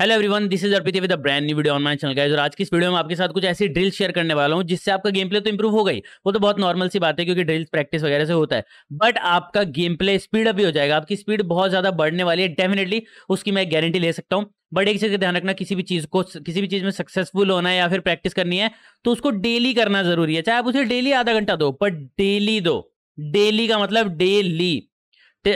hello everyone this is Arpit with a brand new video on my channel guys और आज की इस video में आपके साथ कुछ ऐसी ड्रिल शेयर करने वाला हूं जिससे आपका गेम प्ले तो इंप्रूव हो गई वो तो बहुत नॉर्मल सी बात है क्योंकि ड्रिल प्रैक्टिस वगैरह से होता है बट आपका गेम प्ले स्पीड अप हो जाएगा आपकी स्पीड बहुत ज्यादा बढ़ने वाली है डेफिनेटली उसकी मैं गारंटी ले सकता हूँ बट एक चीज का ध्यान रखना किसी भी चीज को किसी भी चीज में सक्सेसफुल होना है या फिर प्रैक्टिस करनी है तो उसको डेली करना जरूरी है चाहे आप उसे डेली आधा घंटा दो बट डेली दो डेली का मतलब डेली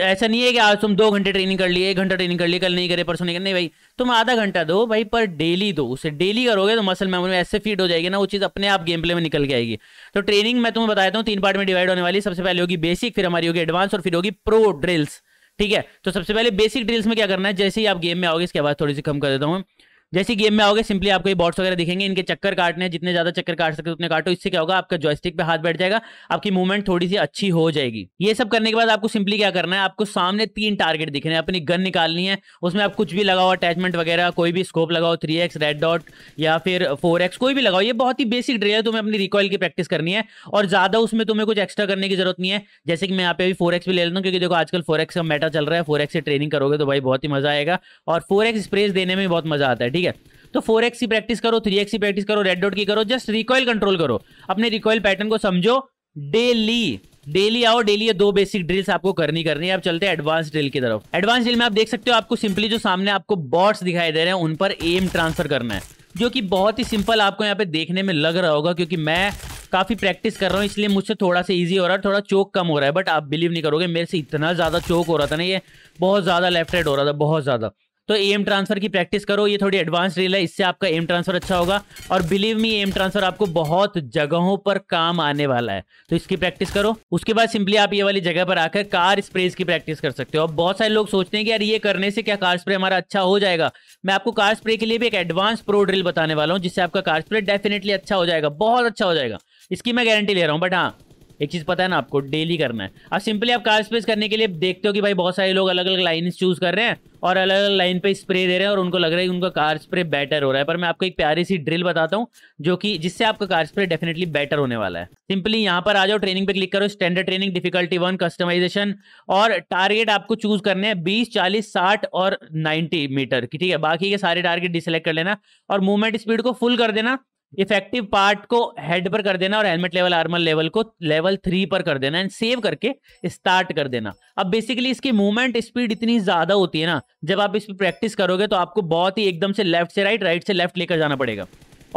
ऐसा नहीं है कि आज तुम दो घंटे ट्रेनिंग कर लिए एक घंटा ट्रेनिंग कर लिए कल नहीं करे परसों नहीं करें भाई तुम आधा घंटा दो भाई पर डेली दो उसे डेली करोगे तो मसल मेमोरी ऐसे फीट हो जाएगी ना वो चीज़ अपने आप गेम प्ले में निकल के आएगी तो ट्रेनिंग मैं तुम्हें बताया हूँ तीन पार्ट में डिवाइड होने वाली सबसे पहले होगी बेसिक फिर हमारी होगी एडवांस और फिर होगी प्रो ड्रिल्स ठीक है तो सबसे पहले बेसिक ड्रिल्स में क्या करना है जैसे ही आप गेम में आओगे इसके बाद थोड़ी सी कम कर देता हूँ जैसे गेम में आओगे सिंपली आपको ये बॉट्स वगैरह दिखेंगे इनके चक्कर काटने जितने ज़्यादा चक्कर काट सकते उतने काटो इससे क्या होगा आपका जॉयस्टिक पे हाथ बैठ जाएगा आपकी मूवमेंट थोड़ी सी अच्छी हो जाएगी ये सब करने के बाद आपको सिंपली क्या करना है आपको सामने तीन टारगेट दिखने अपनी गन निकालनी है उसमें आप कुछ भी लगाओ अटैचमेंट वगैरह कोई भी स्कोप लगाओ थ्री रेड डॉट या फिर फोर कोई भी लगाओ ये बहुत ही बेसिक ड्रिल है तुम्हें अपनी रिकॉयल की प्रैक्टिस करनी है और ज़्यादा उसमें तुम्हें कुछ एक्स्ट्रा करने की जरूरत नहीं है जैसे कि मैं यहाँ पे अभी फोर भी ले लेता हूँ क्योंकि देखो आजकल फोर का मेटा चल रहा है फोर से ट्रेनिंग करोगे तो भाई बहुत ही मजा आएगा और फोर स्प्रेस देने में बहुत मजा आता है ठीक ठीक है तो फोर एक्स की प्रैक्टिस करो थ्री एक्स की प्रैक्टिस करो रेड डॉट की करो जस्ट रिकॉयल कंट्रोल करो अपने रिकॉयल पैटर्न को समझो डेली डेली आओ डेली ये दो बेसिक ड्रिल्स आपको करनी करनी है आप चलते हैं एडवांस ड्रिल की तरफ एडवांस ड्रिल में आप देख सकते हो आपको सिंपली जो सामने आपको बॉट्स दिखाई दे रहे हैं उन पर एम ट्रांसफर करना है जो कि बहुत ही सिंपल आपको यहाँ पे देखने में लग रहा होगा क्योंकि मैं काफ़ी प्रैक्टिस कर रहा हूँ इसलिए मुझसे थोड़ा सा ईजी हो रहा है थोड़ा चोक कम हो रहा है बट आप बिलीव नहीं करोगे मेरे से इतना ज़्यादा चोक हो रहा था ना ये बहुत ज़्यादा लेफ्ट राइट हो रहा था बहुत ज़्यादा तो एम ट्रांसफर की प्रैक्टिस करो ये थोड़ी एडवांस रील है इससे आपका एम ट्रांसफर अच्छा होगा और बिलीव मी एम ट्रांसफर आपको बहुत जगहों पर काम आने वाला है तो इसकी प्रैक्टिस करो उसके बाद सिंपली आप ये वाली जगह पर आकर कार स्प्रेज की प्रैक्टिस कर सकते हो अब बहुत सारे लोग सोचते हैं कि यार ये करने से क्या कार स्प्रे हमारा अच्छा हो जाएगा मैं आपको कार स्प्रे के लिए भी एक एडवांस प्रो ड्रिल बताने वाला हूँ जिससे आपका कार स्प्रे डेफिनेटली अच्छा हो जाएगा बहुत अच्छा हो जाएगा इसकी मैं गारंटी ले रहा हूँ बट हाँ एक चीज़ पता है ना आपको डेली करना है अब सिंपली आप कार स्पेस करने के लिए देखते हो कि भाई बहुत सारे लोग अलग अलग लाइन चूज़ कर रहे हैं और अलग अलग लाइन पे स्प्रे दे रहे हैं और उनको लग रहा है कि उनका कार स्प्रे बेटर हो रहा है पर मैं आपको एक प्यारी सी ड्रिल बताता हूँ जो कि जिससे आपका कार स्प्रे डेफिनेटली बेटर होने वाला है सिंपली यहाँ पर आ जाओ ट्रेनिंग पे क्लिक करो standard training difficulty one customization और टारगेट आपको चूज करने हैं बीस चालीस साठ और नाइन्टी मीटर की ठीक है बाकी के सारे टारगेट डिसलेक्ट कर लेना और मूवमेंट स्पीड को फुल कर देना इफेक्टिव पार्ट को हेड पर कर देना और हेलमेट लेवल आर्मर लेवल को लेवल थ्री पर कर देना एंड सेव करके स्टार्ट कर देना अब बेसिकली इसकी मूवमेंट स्पीड इतनी ज्यादा होती है ना जब आप इस पर प्रैक्टिस करोगे तो आपको बहुत ही एकदम से लेफ्ट से राइट राइट से लेफ्ट लेकर जाना पड़ेगा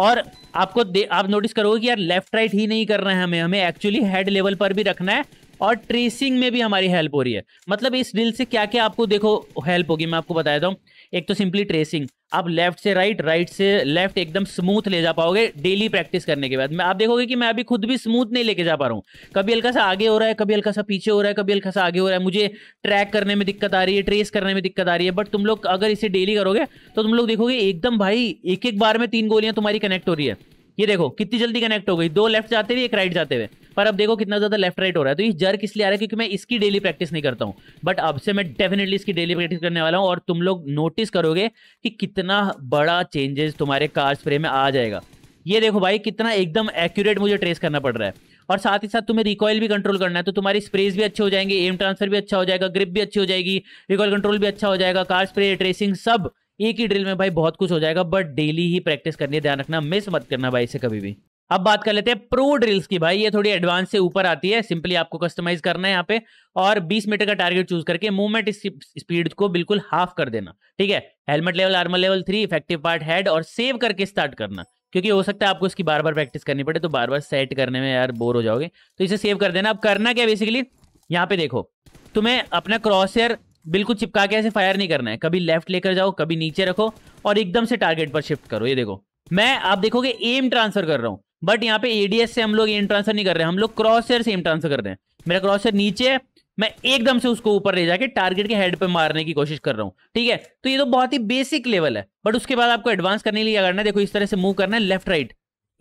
और आपको आप नोटिस करोगे कि यार लेफ्ट राइट ही नहीं करना है हमें हमें एक्चुअली हेड लेवल पर भी रखना है और ट्रेसिंग में भी हमारी हेल्प हो रही है मतलब इस डील से क्या क्या आपको देखो हेल्प होगी मैं आपको बता देता हूँ एक तो सिंपली ट्रेसिंग आप लेफ्ट से राइट राइट से लेफ्ट एकदम स्मूथ ले जा पाओगे डेली प्रैक्टिस करने के बाद मैं आप देखोगे कि मैं अभी खुद भी स्मूथ नहीं लेके जा पा रहा हूँ कभी हल्का सा आगे हो रहा है कभी हल्का सा पीछे हो रहा है कभी हल्का सा आगे हो रहा है मुझे ट्रैक करने में दिक्कत आ रही है ट्रेस करने में दिक्कत आ रही है बट तुम लोग अगर इसे डेली करोगे तो तुम लोग देखोगे एकदम भाई एक एक बार में तीन गोलियां तुम्हारी कनेक्ट हो रही है ये देखो कितनी जल्दी कनेक्ट हो गई दो लेफ्ट जाते हुए एक राइट जाते हुए पर अब देखो कितना ज़्यादा लेफ्ट राइट हो रहा है तो ये जर्क इसलिए आ रहा है क्योंकि मैं इसकी डेली प्रैक्टिस नहीं करता हूँ बट अब से मैं डेफिनेटली इसकी डेली प्रैक्टिस करने वाला हूँ और तुम लोग नोटिस करोगे कि कितना बड़ा चेंजेस तुम्हारे कार स्प्रे में आ जाएगा ये देखो भाई कितना एकदम एक्यूरेट मुझे ट्रेस करना पड़ रहा है और साथ ही साथ तुम्हें रिकॉयल भी कंट्रोल करना है तो तुम्हारी स्प्रेज भी अच्छे हो जाएंगे एम ट्रांसफर भी अच्छा हो जाएगा ग्रिप भी अच्छी हो जाएगी रिकॉयल कंट्रोल भी अच्छा हो जाएगा कार स्प्रे ट्रेसिंग सब एक ही ड्रिल में भाई बहुत कुछ हो जाएगा बट डेली ही प्रैक्टिस करनी है ध्यान रखना मिस मत करना भाई इसे कभी भी अब बात कर लेते हैं प्रो ड्रिल्स की भाई ये थोड़ी एडवांस से ऊपर आती है सिंपली आपको कस्टमाइज करना है यहाँ पे और 20 मीटर का टारगेट चूज करके मूवमेंट स्पीड को बिल्कुल हाफ कर देना ठीक है helmet level armour level three effective part head और सेव करके स्टार्ट करना क्योंकि हो सकता है आपको इसकी बार बार प्रैक्टिस करनी पड़े तो बार बार सेट करने में यार बोर हो जाओगे तो इसे सेव कर देना अब करना क्या बेसिकली यहाँ पे देखो तुम्हें अपना क्रॉस एयर बिल्कुल चिपका के ऐसे फायर नहीं करना है कभी लेफ्ट लेकर जाओ कभी नीचे रखो और एकदम से टारगेट पर शिफ्ट करो ये देखो मैं आप देखोगे एम ट्रांसफर कर रहा हूँ बट यहाँ पे एडीएस से हम लोग एम ट्रांसफर नहीं कर रहे हम लोग क्रॉस एयर से एम ट्रांसफर कर रहे हैं मेरा क्रॉस एयर नीचे मैं एकदम से उसको ऊपर ले जाके टारगेट के हेड पे मारने की कोशिश कर रहा हूँ ठीक है तो ये तो बहुत ही बेसिक लेवल है बट उसके बाद आपको एडवांस करने के लिए करना है देखो इस तरह से मूव करना है लेफ्ट राइट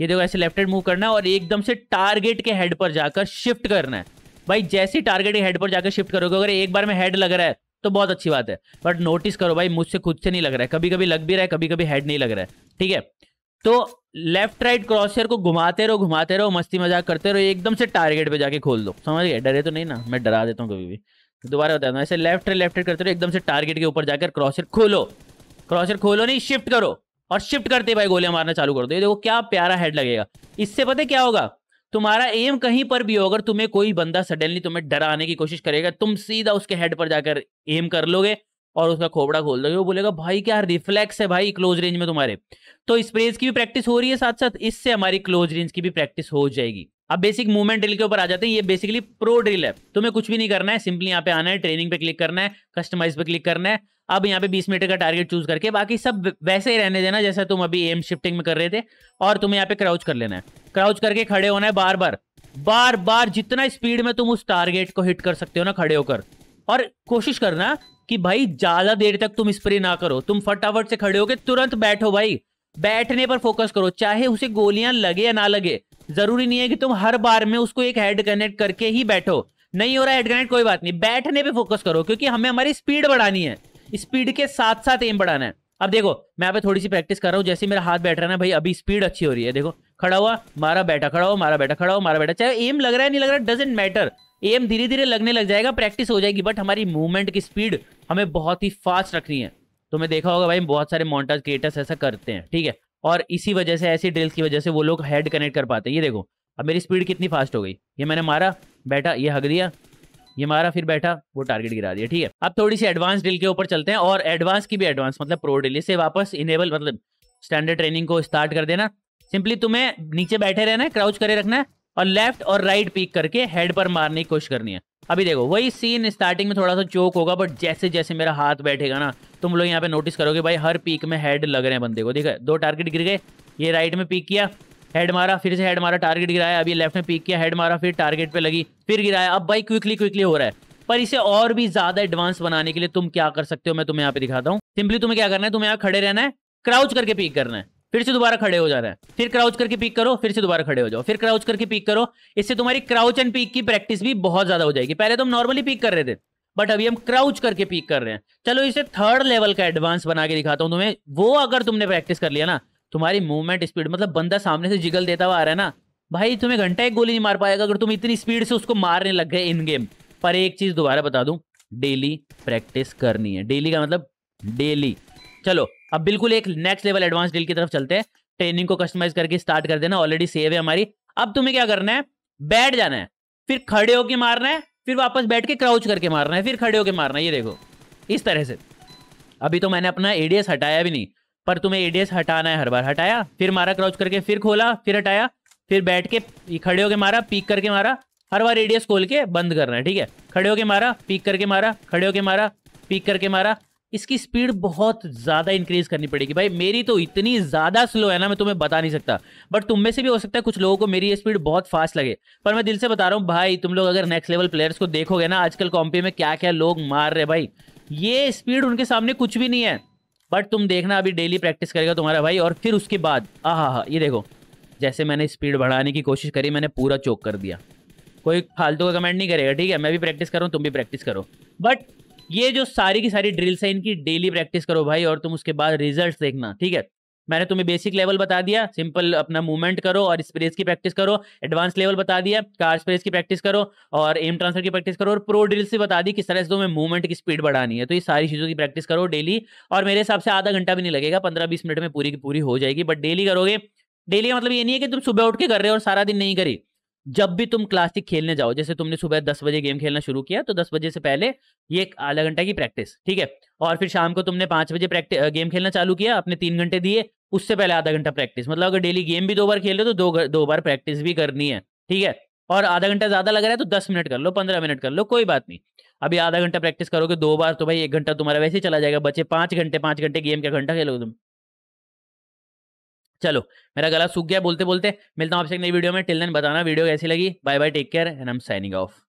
ये देखो ऐसे लेफ्ट राइट मूव करना है और एकदम से टारगेट के हेड पर जाकर शिफ्ट करना है भाई जैसे टारगेट के हेड पर जाकर शिफ्ट करोगे अगर एक बार में हेड लग रहा है तो बहुत अच्छी बात है बट नोटिस करो भाई मुझसे खुद से नहीं लग रहा है कभी कभी लग भी रहा है कभी कभी हेड नहीं लग रहा है ठीक है तो लेफ्ट राइट क्रॉसर को घुमाते रहो घुमाते रहो मस्ती मजाक करते रहो एकदम से टारगेट पे जाके खोल दो समझ गए डरे तो नहीं ना मैं डरा देता हूँ कभी भी तो दोबारा बता दो ऐसे लेफ्ट लेफ्ट करते रहो एकदम से टारगेट के ऊपर जाकर क्रॉसर खोलो क्रॉसर खोलो नहीं शिफ्ट करो और शिफ्ट करते भाई गोलियां मारना चालू कर दो ये देखो क्या प्यारा हेड लगेगा इससे पता क्या होगा तुम्हारा एम कहीं पर भी हो अगर तुम्हें कोई बंदा सडनली तुम्हें डराने की कोशिश करेगा तुम सीधा उसके हेड पर जाकर एम कर लोगे और उसका खोपड़ा खोल दोगे वो बोलेगा भाई क्या रिफ्लेक्स है भाई क्लोज रेंज में तुम्हारे तो स्प्रेज की भी प्रैक्टिस हो रही है साथ साथ इससे हमारी क्लोज रेंज की भी प्रैक्टिस हो जाएगी अब बेसिक मूवमेंट ड्रिल के ऊपर आ जाते हैं ये बेसिकली प्रो ड्रिल है तुम्हें कुछ भी नहीं करना है सिंपली यहाँ पे आना है ट्रेनिंग पे क्लिक करना है कस्टमाइज पे क्लिक करना है अब यहाँ पे 20 मीटर का टारगेट चूज करके बाकी सब वैसे ही रहने देना जैसा तुम अभी एम शिफ्टिंग में कर रहे थे और तुम्हें यहाँ पे क्राउच कर लेना है क्राउच करके खड़े होना है बार बार बार बार जितना स्पीड में तुम उस टारगेट को हिट कर सकते हो ना खड़े होकर और कोशिश करना कि भाई ज्यादा देर तक तुम स्प्रे ना करो तुम फटाफट से खड़े होके तुरंत बैठो भाई बैठने पर फोकस करो चाहे उसे गोलियां लगे या ना लगे जरूरी नहीं है कि तुम हर बार में उसको एक हेड कनेक्ट करके ही बैठो नहीं हो रहा हेड कनेक्ट कोई बात नहीं बैठने पे फोकस करो क्योंकि हमें हमारी स्पीड बढ़ानी है स्पीड के साथ साथ एम बढ़ाना है अब देखो मैं यहाँ पे थोड़ी सी प्रैक्टिस कर रहा हूँ जैसे मेरा हाथ बैठ रहा है ना भाई अभी स्पीड अच्छी हो रही है देखो खड़ा हुआ मारा बैठा खड़ा हुआ मारा बैठा खड़ा हुआ मारा बैठा चाहे एम लग रहा है नहीं लग रहा डजेंट मैटर एम धीरे धीरे लगने लग जाएगा प्रैक्टिस हो जाएगी बट हमारी मूवमेंट की स्पीड हमें बहुत ही फास्ट रखनी है तो मैं देखा होगा भाई बहुत सारे मोन्टाज क्रिएटर्स ऐसा करते हैं ठीक है और इसी वजह से ऐसी ड्रिल्स की वजह से वो लोग हेड कनेक्ट कर पाते हैं ये देखो अब मेरी स्पीड कितनी फास्ट हो गई ये मैंने मारा बैठा ये हक दिया ये मारा फिर बैठा वो टारगेट गिरा दिया ठीक है अब थोड़ी सी एडवांस ड्रिल के ऊपर चलते हैं और एडवांस की भी एडवांस मतलब प्रो ड्रिल से वापस इनेबल मतलब स्टैंडर्ड ट्रेनिंग को स्टार्ट कर देना सिंपली तुम्हें नीचे बैठे रहना है क्राउच करे रखना है और लेफ्ट और राइट पीक करके हेड पर मारने की कोशिश करनी है अभी देखो वही सीन स्टार्टिंग में थोड़ा सा चोक होगा बट जैसे जैसे मेरा हाथ बैठेगा ना तुम लोग यहाँ पे नोटिस करोगे भाई हर पीक में हेड लग रहे हैं बंदे को ठीक है दो टारगेट गिर गए ये राइट में पीक किया हेड मारा फिर से हेड मारा टारगेट गिराया अभी लेफ्ट में पीक किया हेड मारा फिर टारगेट पे लगी फिर गिराया अब भाई क्विकली क्विकली हो रहा है पर इसे और भी ज्यादा एडवांस बनाने के लिए तुम क्या कर सकते हो मैं तुम्हें यहाँ पे दिखाता हूँ सिंपली तुम्हें क्या करना है तुम्हें यहाँ खड़े रहना है क्राउच करके पीक करना है फिर से दोबारा खड़े हो जाना है फिर क्राउच करके पीक करो फिर से दोबारा खड़े हो जाओ फिर क्राउच करके पीक करो इससे तुम्हारी क्राउच एंड पीक की प्रैक्टिस भी बहुत ज्यादा हो जाएगी पहले तो हम नॉर्मली पीक कर रहे थे बट अभी हम क्राउच करके पीक कर रहे हैं चलो इसे थर्ड लेवल का एडवांस बना के दिखाता हूँ तुम्हें वो अगर तुमने प्रैक्टिस कर लिया ना तुम्हारी मूवमेंट स्पीड मतलब बंदा सामने से जिगल देता हुआ आ रहा है ना भाई तुम्हें घंटा एक गोली नहीं मार पाएगा अगर तुम इतनी स्पीड से उसको मारने लग गए इन गेम पर एक चीज दोबारा बता दू डेली प्रैक्टिस करनी है डेली का मतलब डेली चलो अब बिल्कुल एक नेक्स्ट लेवल एडवांस डील की तरफ चलते हैं ट्रेनिंग को कस्टमाइज करके स्टार्ट कर देना ऑलरेडी सेव है हमारी अब तुम्हें क्या करना है बैठ जाना है फिर खड़े होके मारना है फिर वापस बैठ के क्राउच करके मारना है फिर खड़े होके मारना है ये देखो इस तरह से अभी तो मैंने अपना एडीएस हटाया भी नहीं पर तुम्हें एडीएस हटाना है हर बार हटाया फिर मारा क्राउच करके फिर खोला फिर हटाया फिर बैठ के खड़े होके मारा पीक करके मारा हर बार एडीएस खोल के बंद करना है ठीक है खड़े होके मारा पीक करके मारा खड़े होके मारा पीक करके मारा इसकी स्पीड बहुत ज़्यादा इंक्रीज करनी पड़ेगी भाई मेरी तो इतनी ज़्यादा स्लो है ना मैं तुम्हें बता नहीं सकता बट तुम में से भी हो सकता है कुछ लोगों को मेरी ये स्पीड बहुत फास्ट लगे पर मैं दिल से बता रहा हूँ भाई तुम लोग अगर नेक्स्ट लेवल प्लेयर्स को देखोगे ना आजकल कॉम्पी में क्या क्या लोग मार रहे भाई ये स्पीड उनके सामने कुछ भी नहीं है बट तुम देखना अभी डेली प्रैक्टिस करेगा तुम्हारा भाई और फिर उसके बाद आ हाँ हाँ ये देखो जैसे मैंने स्पीड बढ़ाने की कोशिश करी मैंने पूरा चोक कर दिया कोई फालतू का कमेंट नहीं करेगा ठीक है मैं भी प्रैक्टिस करूँ तुम भी प्रैक्टिस करो बट ये जो सारी की सारी ड्रिल्स है इनकी डेली प्रैक्टिस करो भाई और तुम उसके बाद रिजल्ट देखना ठीक है मैंने तुम्हें बेसिक लेवल बता दिया सिंपल अपना मूवमेंट करो और स्प्रेस की प्रैक्टिस करो एडवांस लेवल बता दिया कार स्प्रेस की प्रैक्टिस करो और एम ट्रांसफर की प्रैक्टिस करो और प्रो ड्रिल्स से बता दी किस तरह से तुम्हें मूवमेंट की स्पीड बढ़ानी है तो ये सारी चीज़ों की प्रैक्टिस करो डेली और मेरे हिसाब से आधा घंटा भी नहीं लगेगा पंद्रह बीस मिनट में पूरी की पूरी हो जाएगी बट डेली करोगे डेली मतलब ये नहीं है कि तुम सुबह उठ के कर रहे हो और सारा दिन नहीं करी जब भी तुम क्लासिक खेलने जाओ जैसे तुमने सुबह दस बजे गेम खेलना शुरू किया तो दस बजे से पहले ये एक आधा घंटा की प्रैक्टिस ठीक है और फिर शाम को तुमने पांच बजे प्रैक्टिस गेम खेलना चालू किया अपने तीन घंटे दिए उससे पहले आधा घंटा प्रैक्टिस मतलब अगर डेली गेम भी दो बार खेल रहे हो तो दो दो बार प्रैक्टिस भी करनी है ठीक है और आधा घंटा ज़्यादा लग रहा है तो दस मिनट कर लो पंद्रह मिनट कर लो कोई बात नहीं अभी आधा घंटा प्रैक्टिस करोगे दो बार तो भाई एक घंटा तुम्हारा वैसे ही चला जाएगा बचे पांच घंटे पांच घंटे गेम का घंटा खेलोगे तुम चलो मेरा गला सूख गया बोलते बोलते मिलता हूँ आपसे एक नई वीडियो में टिल देन बताना वीडियो कैसी लगी bye bye take care and I am signing of